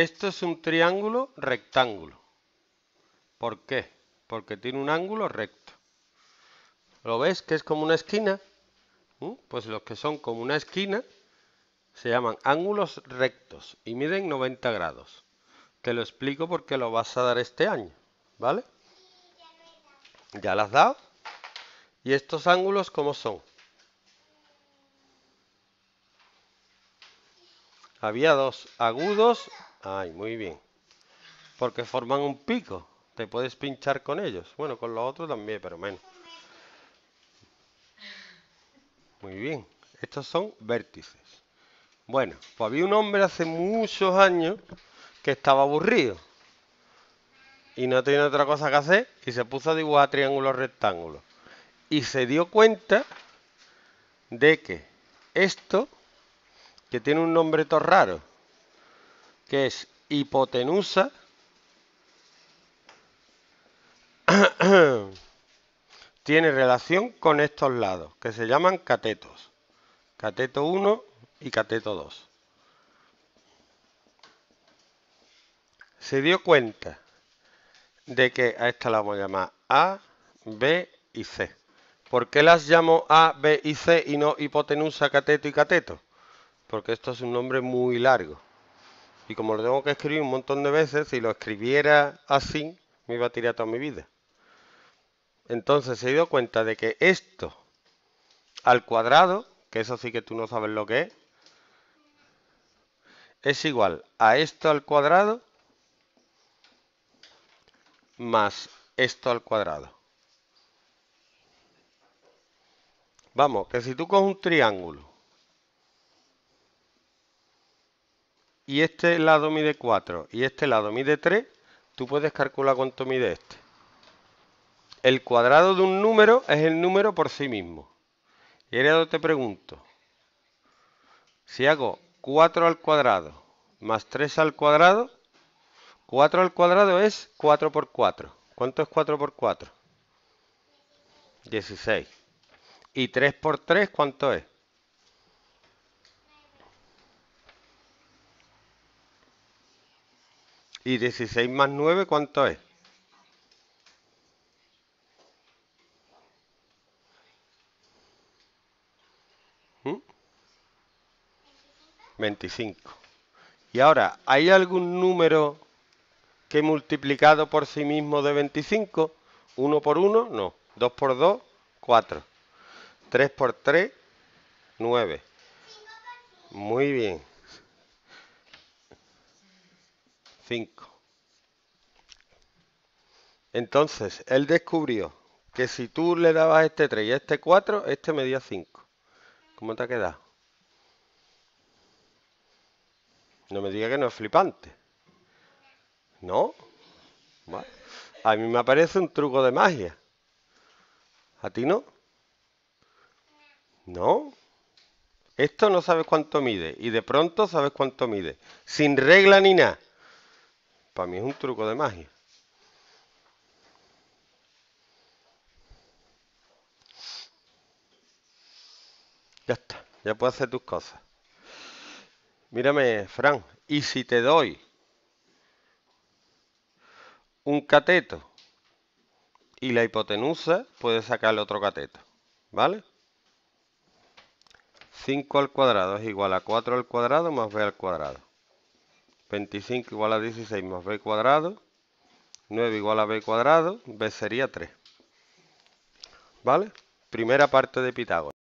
Esto es un triángulo rectángulo. ¿Por qué? Porque tiene un ángulo recto. ¿Lo ves? Que es como una esquina. ¿Mm? Pues los que son como una esquina se llaman ángulos rectos y miden 90 grados. Te lo explico porque lo vas a dar este año, ¿vale? ¿Ya las has dado? ¿Y estos ángulos cómo son? Había dos, agudos Ay, muy bien. Porque forman un pico. Te puedes pinchar con ellos. Bueno, con los otros también, pero menos. Muy bien. Estos son vértices. Bueno, pues había un hombre hace muchos años que estaba aburrido. Y no tenía otra cosa que hacer. Y se puso a dibujar triángulos rectángulos. Y se dio cuenta de que esto, que tiene un nombre todo raro, que es hipotenusa tiene relación con estos lados, que se llaman catetos. Cateto 1 y cateto 2. Se dio cuenta de que a esta la vamos a llamar A, B y C. ¿Por qué las llamo A, B y C y no hipotenusa, cateto y cateto? Porque esto es un nombre muy largo. Y como lo tengo que escribir un montón de veces, si lo escribiera así, me iba a tirar toda mi vida. Entonces se dio cuenta de que esto al cuadrado, que eso sí que tú no sabes lo que es, es igual a esto al cuadrado más esto al cuadrado. Vamos, que si tú coges un triángulo y este lado mide 4 y este lado mide 3, tú puedes calcular cuánto mide este. El cuadrado de un número es el número por sí mismo. Y ahora te pregunto, si hago 4 al cuadrado más 3 al cuadrado, 4 al cuadrado es 4 por 4. ¿Cuánto es 4 por 4? 16. ¿Y 3 por 3 cuánto es? ¿Y 16 más 9 cuánto es? 25. ¿Mm? Y ahora, ¿hay algún número que he multiplicado por sí mismo de 25? 1 por 1, no. 2 por 2, 4. 3 por 3, 9. Muy bien. Entonces, él descubrió que si tú le dabas este 3 y este 4, este medía 5. ¿Cómo te ha quedado? No me diga que no es flipante. ¿No? A mí me parece un truco de magia. ¿A ti no? ¿No? Esto no sabes cuánto mide y de pronto sabes cuánto mide. Sin regla ni nada. Para mí es un truco de magia. Ya está, ya puedes hacer tus cosas. Mírame, Fran, y si te doy un cateto y la hipotenusa, puedes sacar el otro cateto, ¿vale? 5 al cuadrado es igual a 4 al cuadrado más b al cuadrado. 25 igual a 16 más b cuadrado. 9 igual a b cuadrado. b sería 3. ¿Vale? Primera parte de Pitágoras.